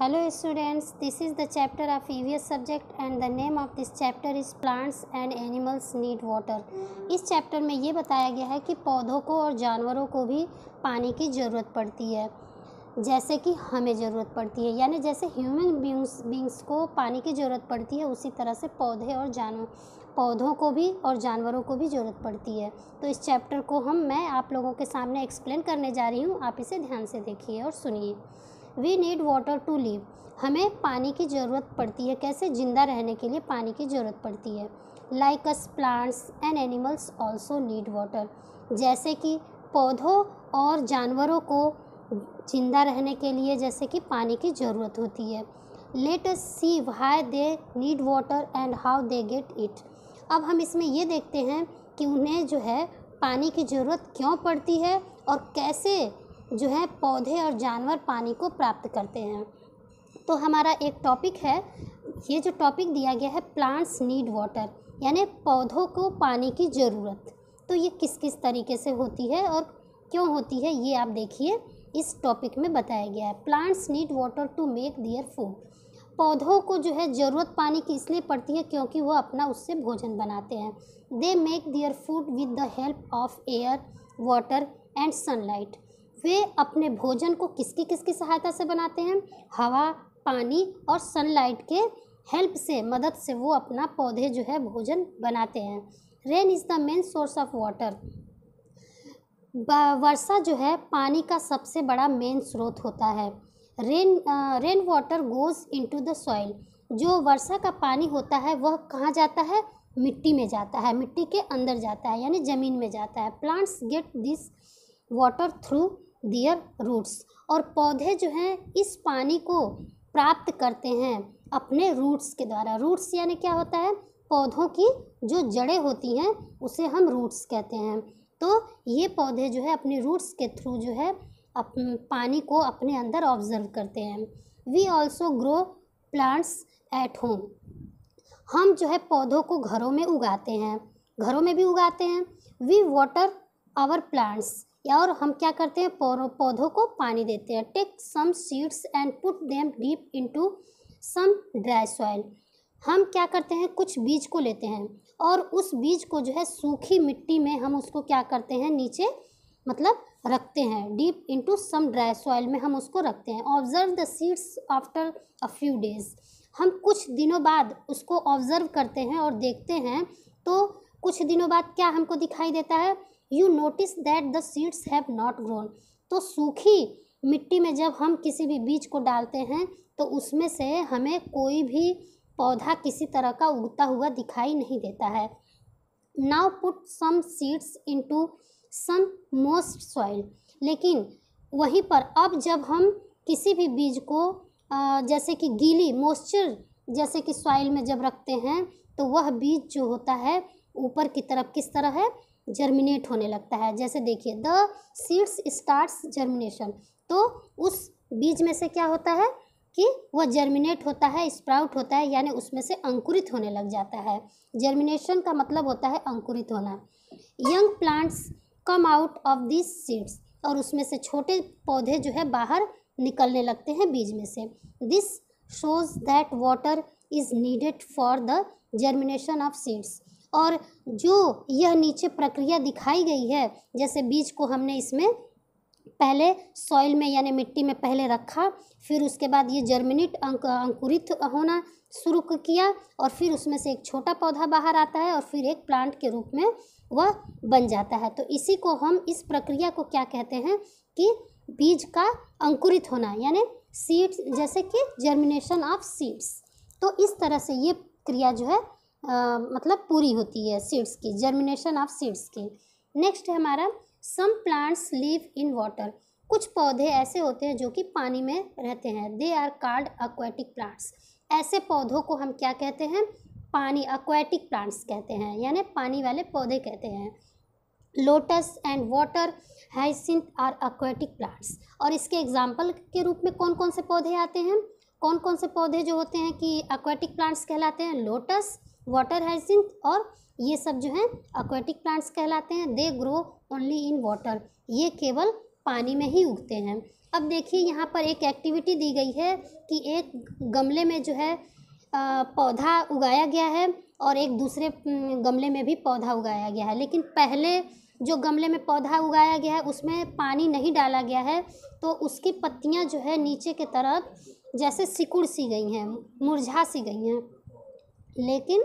hello students this is the chapter of previous subject and the name of this chapter is plants and animals need water इस चैप्टर में ये बताया गया है कि पौधों को और जानवरों को भी पानी की ज़रूरत पड़ती है जैसे कि हमें ज़रूरत पड़ती है यानी जैसे ह्यूमन बींग्स बींग्स को पानी की ज़रूरत पड़ती है उसी तरह से पौधे और जानवर पौधों को भी और जानवरों को भी ज़रूरत पड़ती है तो इस चैप्टर को हम मैं आप लोगों के सामने एक्सप्लेन करने जा रही हूँ आप इसे ध्यान से देखिए और सुनिए we need water to live हमें पानी की ज़रूरत पड़ती है कैसे ज़िंदा रहने के लिए पानी की ज़रूरत पड़ती है like us plants and animals also need water जैसे कि पौधों और जानवरों को जिंदा रहने के लिए जैसे कि पानी की ज़रूरत होती है let us see why they need water and how they get it अब हम इसमें ये देखते हैं कि उन्हें जो है पानी की ज़रूरत क्यों पड़ती है और कैसे जो है पौधे और जानवर पानी को प्राप्त करते हैं तो हमारा एक टॉपिक है ये जो टॉपिक दिया गया है प्लांट्स नीड वाटर यानी पौधों को पानी की ज़रूरत तो ये किस किस तरीके से होती है और क्यों होती है ये आप देखिए इस टॉपिक में बताया गया है plants need water to make their food पौधों को जो है ज़रूरत पानी की इसलिए पड़ती है क्योंकि वो अपना उससे भोजन बनाते हैं they make their food with the help of air water and sunlight वे अपने भोजन को किसकी किसकी सहायता से बनाते हैं हवा पानी और सनलाइट के हेल्प से मदद से वो अपना पौधे जो है भोजन बनाते हैं rain is the main source of water वर्षा जो है पानी का सबसे बड़ा मेन स्रोत होता है rain rain water goes into the soil जो वर्षा का पानी होता है वह कहाँ जाता है मिट्टी में जाता है मिट्टी के अंदर जाता है यानी ज़मीन में जाता है plants get this water through their roots और पौधे जो हैं इस पानी को प्राप्त करते हैं अपने रूट्स के द्वारा रूट्स यानी क्या होता है पौधों की जो जड़ें होती हैं उसे हम रूट्स कहते हैं तो ये पौधे जो है अपने रूट्स के थ्रू जो है अप, पानी को अपने अंदर ऑब्जर्व करते हैं we also grow plants at home हम जो है पौधों को घरों में उगाते हैं घरों में भी उगाते हैं वी वाटर आवर प्लांट्स और हम क्या करते हैं पौधों को पानी देते हैं take some seeds and put them deep into some dry soil हम क्या करते हैं कुछ बीज को लेते हैं और उस बीज को जो है सूखी मिट्टी में हम उसको क्या करते हैं नीचे मतलब रखते हैं deep into some dry soil में हम उसको रखते हैं observe the seeds after a few days हम कुछ दिनों बाद उसको ऑब्ज़र्व करते हैं और देखते हैं तो कुछ दिनों बाद क्या हमको दिखाई देता है you notice that the seeds have not grown तो सूखी मिट्टी में जब हम किसी भी बीज को डालते हैं तो उसमें से हमें कोई भी पौधा किसी तरह का उगता हुआ दिखाई नहीं देता है now put some seeds into some moist soil लेकिन वहीं पर अब जब हम किसी भी बीज को जैसे कि गीली मॉइस्चर जैसे कि सॉइल में जब रखते हैं तो वह बीज जो होता है ऊपर की तरफ किस तरह है जर्मिनेट होने लगता है जैसे देखिए द सीड्स स्टार्ट जर्मिनेशन तो उस बीज में से क्या होता है कि वह जर्मिनेट होता है स्प्राउट होता है यानी उसमें से अंकुरित होने लग जाता है जर्मिनेशन का मतलब होता है अंकुरित होना young plants come out of this seeds और उसमें से छोटे पौधे जो है बाहर निकलने लगते हैं बीज में से this shows that water is needed for the germination of seeds और जो यह नीचे प्रक्रिया दिखाई गई है जैसे बीज को हमने इसमें पहले सॉइल में यानी मिट्टी में पहले रखा फिर उसके बाद ये जर्मिनेट अंक अंकुरित होना शुरू किया और फिर उसमें से एक छोटा पौधा बाहर आता है और फिर एक प्लांट के रूप में वह बन जाता है तो इसी को हम इस प्रक्रिया को क्या कहते हैं कि बीज का अंकुरित होना यानी सीड्स जैसे कि जर्मिनेशन ऑफ सीड्स तो इस तरह से ये क्रिया जो है आ, मतलब पूरी होती है सीड्स की जर्मिनेशन ऑफ सीड्स की नेक्स्ट है हमारा some plants live in water कुछ पौधे ऐसे होते हैं जो कि पानी में रहते हैं they are called aquatic plants ऐसे पौधों को हम क्या कहते हैं पानी अक्वेटिक प्लांट्स कहते हैं यानी पानी वाले पौधे कहते हैं lotus and water hyacinth are aquatic plants और इसके एग्जाम्पल के रूप में कौन कौन से पौधे आते हैं कौन कौन से पौधे जो होते हैं कि अक्वेटिक प्लांट्स कहलाते हैं लोटस वाटर हाइसिंथ और ये सब जो है एक्वेटिक प्लांट्स कहलाते हैं they grow only in water ये केवल पानी में ही उगते हैं अब देखिए यहाँ पर एक एक्टिविटी दी गई है कि एक गमले में जो है पौधा उगाया गया है और एक दूसरे गमले में भी पौधा उगाया गया है लेकिन पहले जो गमले में पौधा उगाया गया है उसमें पानी नहीं डाला गया है तो उसकी पत्तियाँ जो है नीचे के तरफ जैसे सिकुड़ सी गई हैं मुरझा सी गई हैं लेकिन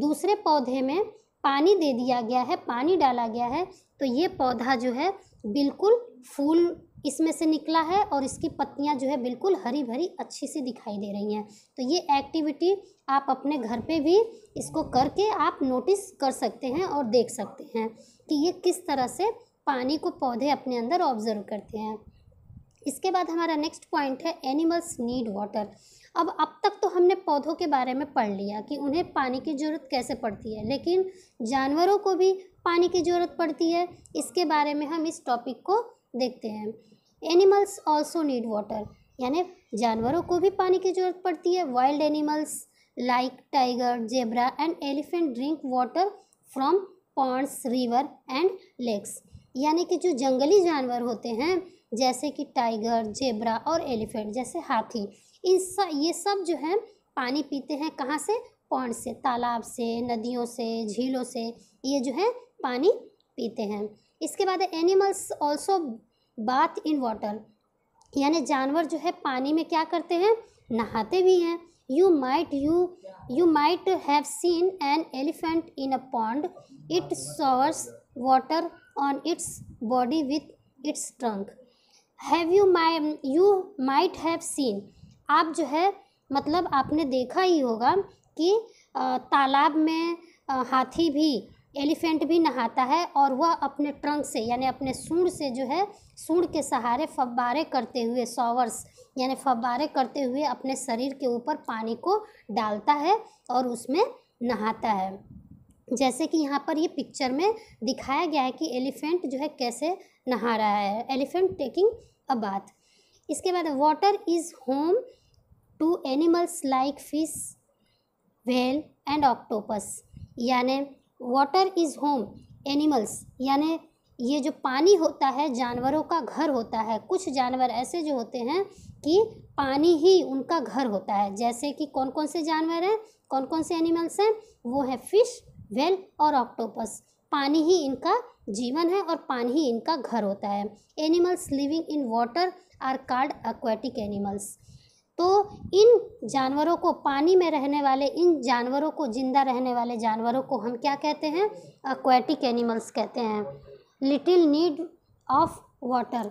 दूसरे पौधे में पानी दे दिया गया है पानी डाला गया है तो ये पौधा जो है बिल्कुल फूल इसमें से निकला है और इसकी पत्तियां जो है बिल्कुल हरी भरी अच्छी सी दिखाई दे रही हैं तो ये एक्टिविटी आप अपने घर पे भी इसको करके आप नोटिस कर सकते हैं और देख सकते हैं कि ये किस तरह से पानी को पौधे अपने अंदर ऑब्जर्व करते हैं इसके बाद हमारा नेक्स्ट पॉइंट है एनिमल्स नीड वाटर अब अब तक तो हमने पौधों के बारे में पढ़ लिया कि उन्हें पानी की ज़रूरत कैसे पड़ती है लेकिन जानवरों को भी पानी की ज़रूरत पड़ती है इसके बारे में हम इस टॉपिक को देखते हैं एनिमल्स ऑल्सो नीड वाटर यानी जानवरों को भी पानी की ज़रूरत पड़ती है wild animals like tiger zebra and elephant drink water from ponds river and lakes यानी कि जो जंगली जानवर होते हैं जैसे कि टाइगर जेबरा और एलिफेंट जैसे हाथी इन सब ये सब जो है पानी पीते हैं कहाँ से पौंड से तालाब से नदियों से झीलों से ये जो है पानी पीते हैं इसके बाद animals also bath in water यानी जानवर जो है पानी में क्या करते हैं नहाते भी हैं you might you you might have seen an elephant in a pond it showers water on its body with its trunk have you my you might have seen आप जो है मतलब आपने देखा ही होगा कि तालाब में हाथी भी एलिफेंट भी नहाता है और वह अपने ट्रंक से यानी अपने सूंड से जो है सूंड के सहारे फब्बारे करते हुए सॉवर्स यानी फब्बारे करते हुए अपने शरीर के ऊपर पानी को डालता है और उसमें नहाता है जैसे कि यहाँ पर ये पिक्चर में दिखाया गया है कि एलिफेंट जो है कैसे नहा रहा है एलिफेंट टेकिंग अ बाथ इसके बाद water is home to animals like fish whale and octopus यानि वाटर इज़ होम एनिमल्स यानि ये जो पानी होता है जानवरों का घर होता है कुछ जानवर ऐसे जो होते हैं कि पानी ही उनका घर होता है जैसे कि कौन कौन से जानवर हैं कौन कौन से एनिमल्स हैं वो है फिश वेल और ऑक्टोपस पानी ही इनका जीवन है और पानी ही इनका घर होता है animals living in water are called aquatic animals तो इन जानवरों को पानी में रहने वाले इन जानवरों को ज़िंदा रहने वाले जानवरों को हम क्या कहते हैं एक्वेटिक एनिमल्स कहते हैं लिटिल नीड ऑफ वाटर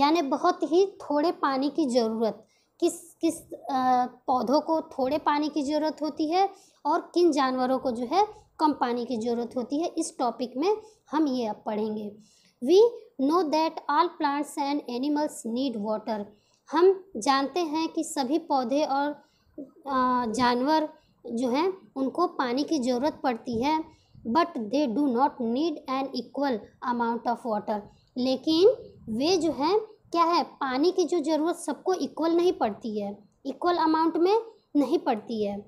यानि बहुत ही थोड़े पानी की ज़रूरत किस किस आ, पौधों को थोड़े पानी की ज़रूरत होती है और किन जानवरों को जो है कम पानी की ज़रूरत होती है इस टॉपिक में हम ये अब पढ़ेंगे we know that all plants and animals need water हम जानते हैं कि सभी पौधे और जानवर जो हैं उनको पानी की ज़रूरत पड़ती है but they do not need an equal amount of water लेकिन वे जो हैं क्या है पानी की जो ज़रूरत सबको इक्वल नहीं पड़ती है इक्वल अमाउंट में नहीं पड़ती है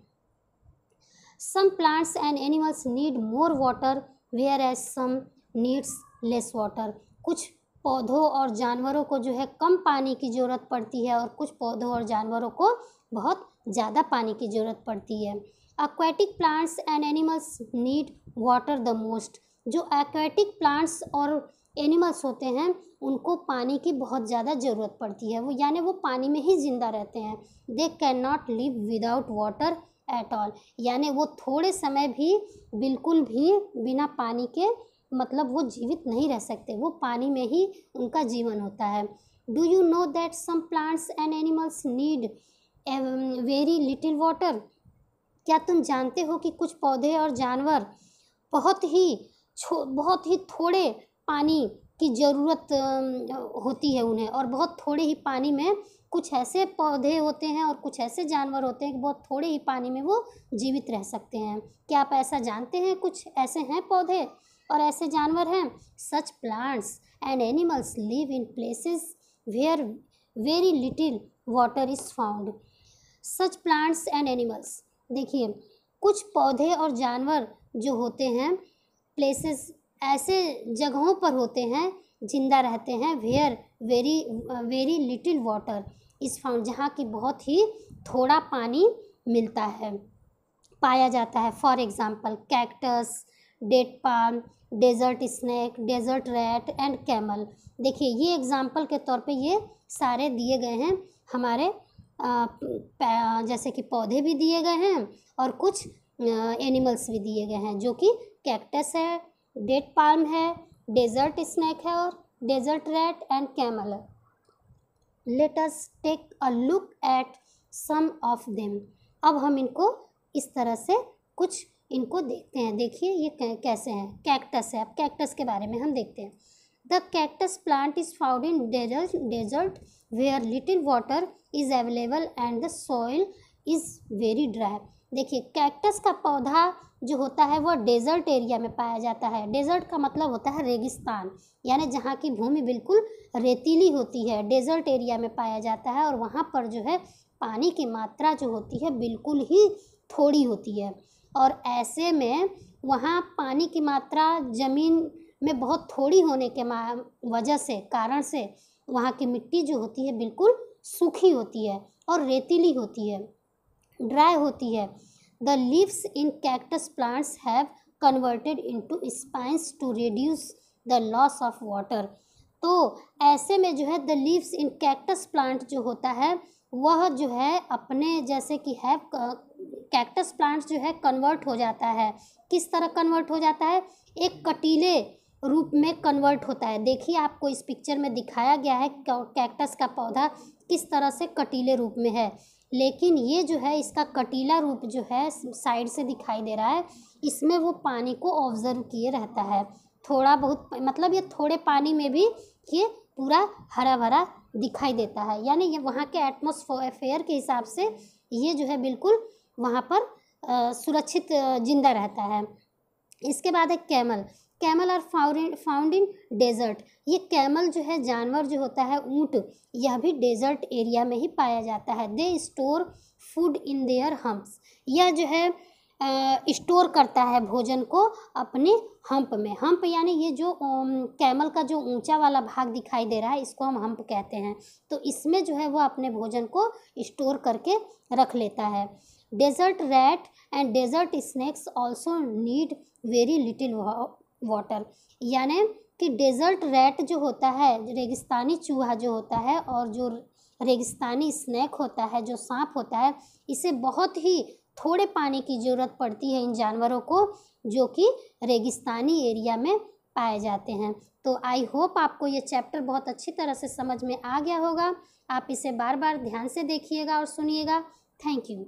some plants and animals need more water whereas some needs less water कुछ पौधों और जानवरों को जो है कम पानी की ज़रूरत पड़ती है और कुछ पौधों और जानवरों को बहुत ज़्यादा पानी की ज़रूरत पड़ती है aquatic plants and animals need water the most जो एक्वेटिक प्लांट्स और एनिमल्स होते हैं उनको पानी की बहुत ज़्यादा ज़रूरत पड़ती है वो यानी वो पानी में ही ज़िंदा रहते हैं they can not live without water at all यानी वो थोड़े समय भी बिल्कुल भी बिना पानी के मतलब वो जीवित नहीं रह सकते वो पानी में ही उनका जीवन होता है do you know that some plants and animals need very little water क्या तुम जानते हो कि कुछ पौधे और जानवर बहुत ही बहुत ही थोड़े पानी की ज़रूरत um, होती है उन्हें और बहुत थोड़े ही पानी में कुछ ऐसे पौधे होते हैं और कुछ ऐसे जानवर होते हैं कि बहुत थोड़े ही पानी में वो जीवित रह सकते हैं क्या आप ऐसा जानते हैं कुछ ऐसे हैं पौधे और ऐसे जानवर हैं such plants and animals live in places where very little water is found such plants and animals देखिए कुछ पौधे और जानवर जो होते हैं प्लेसेस ऐसे जगहों पर होते हैं जिंदा रहते हैं where very very little water is found जहाँ की बहुत ही थोड़ा पानी मिलता है पाया जाता है for example cactus date palm desert snake desert rat and camel देखिए ये एग्ज़ाम्पल के तौर पे ये सारे दिए गए हैं हमारे आ, जैसे कि पौधे भी दिए गए हैं और कुछ आ, एनिमल्स भी दिए गए हैं जो कि कैक्टस है डेट पाम है डेजर्ट स्नैक है और डेजर्ट रैट एंड कैमल है let us take a look at some of them अब हम इनको इस तरह से कुछ इनको देखते हैं देखिए ये कैसे हैं कैक्टस है अब कैक्टस के बारे में हम देखते हैं the cactus plant is found in desert desert where little water is available and the soil is very dry देखिए कैक्टस का पौधा जो होता है वह डेजर्ट एरिया में पाया जाता है डेजर्ट का मतलब होता है रेगिस्तान यानी जहाँ की भूमि बिल्कुल रेतीली होती है डेजर्ट एरिया में पाया जाता है और वहाँ पर जो है पानी की मात्रा जो होती है बिल्कुल ही थोड़ी होती है और ऐसे में वहाँ पानी की मात्रा ज़मीन में बहुत थोड़ी होने के वजह से कारण से वहाँ की मिट्टी जो होती है बिल्कुल सूखी होती है और रेतीली होती है ड्राई होती है the leaves in cactus plants have converted into spines to reduce the loss of water तो ऐसे में जो है the leaves in cactus plant जो होता है वह जो है अपने जैसे कि हैव कैक्टस प्लांट्स जो है कन्वर्ट हो जाता है किस तरह कन्वर्ट हो जाता है एक कटीले रूप में कन्वर्ट होता है देखिए आपको इस पिक्चर में दिखाया गया है कैक्टस का पौधा किस तरह से कटीले रूप में है लेकिन ये जो है इसका कटीला रूप जो है साइड से दिखाई दे रहा है इसमें वो पानी को ऑब्जर्व किए रहता है थोड़ा बहुत मतलब ये थोड़े पानी में भी ये पूरा हरा भरा दिखाई देता है यानी ये वहाँ के एटमोसफेयर के हिसाब से ये जो है बिल्कुल वहाँ पर सुरक्षित जिंदा रहता है इसके बाद है camel camel are found found in desert ये कैमल जो है जानवर जो होता है ऊँट यह भी डेजर्ट एरिया में ही पाया जाता है they store food in their humps यह जो है स्टोर करता है भोजन को अपने हम्प में हम्प यानी ये जो कैमल का जो ऊंचा वाला भाग दिखाई दे रहा है इसको हम हम्प कहते हैं तो इसमें जो है वो अपने भोजन को स्टोर करके रख लेता है desert rat and desert snakes also need very little water यानी कि डेजर्ट रैट जो होता है रेगिस्तानी चूहा जो होता है और जो रेगिस्तानी स्नैक होता है जो सांप होता है इसे बहुत ही थोड़े पानी की ज़रूरत पड़ती है इन जानवरों को जो कि रेगिस्तानी एरिया में पाए जाते हैं तो आई होप आपको ये चैप्टर बहुत अच्छी तरह से समझ में आ गया होगा आप इसे बार बार ध्यान से देखिएगा और सुनिएगा थैंक यू